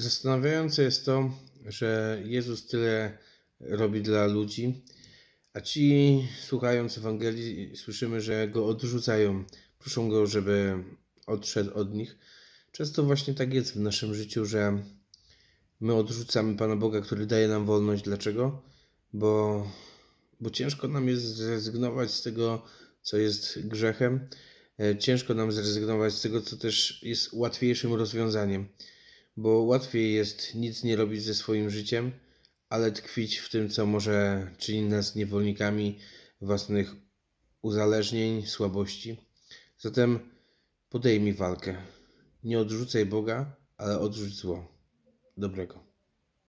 Zastanawiające jest to, że Jezus tyle robi dla ludzi, a ci słuchając Ewangelii słyszymy, że go odrzucają, proszą go, żeby odszedł od nich. Często właśnie tak jest w naszym życiu, że my odrzucamy Pana Boga, który daje nam wolność. Dlaczego? Bo, bo ciężko nam jest zrezygnować z tego, co jest grzechem. E, ciężko nam zrezygnować z tego, co też jest łatwiejszym rozwiązaniem bo łatwiej jest nic nie robić ze swoim życiem, ale tkwić w tym, co może czyni nas niewolnikami własnych uzależnień, słabości. Zatem podejmij walkę. Nie odrzucaj Boga, ale odrzuć zło. Dobrego.